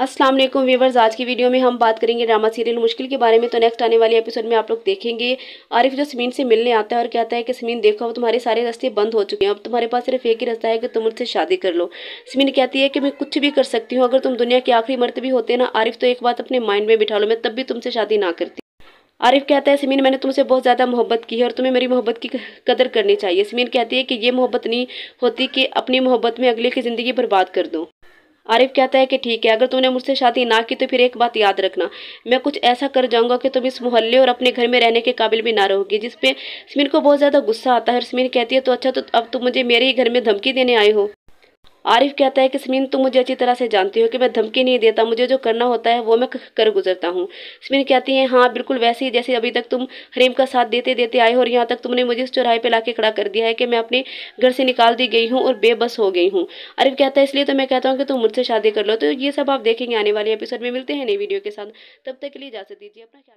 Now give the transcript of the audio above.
अस्सलाम वालेकुम आज की वीडियो में हम बात करेंगे ड्रामा सीरियल मुश्किल के बारे में तो नेक्स्ट आने वाले एपिसोड में आप लोग देखेंगे आरिफ जो समीन से मिलने आता है और कहता है कि समीन देखो अब तुम्हारे सारे रास्ते बंद हो चुके हैं अब तुम्हारे पास सिर्फ एक ही रास्ता है कि तुम मुझसे शादी कर लो समीन कहती है कि मैं कुछ भी कर सकती हूँ अगर तुम दुनिया के आखिरी मर्द भी होते ना आरिफ तो एक बात अपने माइंड में बिठा लो मैं तब भी तुमसे शादी ना करती आरिफ कहता है समीन मैंने तुमसे बहुत ज़्यादा मोहब्बत की है और तुम्हें मेरी मोहब्बत की कदर करनी चाहिए समीन कहती है कि ये मोहब्बत नहीं होती कि अपनी मोहब्बत में अगले की ज़िंदगी बर्बाद कर दो आरिफ कहता है कि ठीक है अगर तुमने मुझसे शादी ना की तो फिर एक बात याद रखना मैं कुछ ऐसा कर जाऊंगा कि तुम इस मोहल्ले और अपने घर में रहने के काबिल भी ना रहोगी जिसपे स्मिन को बहुत ज़्यादा गुस्सा आता है और स्मिन कहती है तो अच्छा तो अब तुम तो मुझे मेरे ही घर में धमकी देने आए हो आरिफ कहता है कि समीन तुम मुझे अच्छी तरह से जानती हो कि मैं धमकी नहीं देता मुझे जो करना होता है वो मैं कर गुजरता हूँ समीन कहती है हाँ बिल्कुल वैसे ही जैसे अभी तक तुम हरीम का साथ देते देते आए हो और यहाँ तक तुमने मुझे इस चौराहे पर ला खड़ा कर दिया है कि मैं अपने घर से निकाल दी गई हूँ और बेबस हो गई हूँ आरिफ कहता है इसलिए तो मैं कहता हूँ कि तुम मुझसे शादी कर लो तो ये सब आप देखेंगे आने वाले एपिसोड में मिलते हैं नई वीडियो के साथ तब तक के लिए इजाज़त दीजिए अपना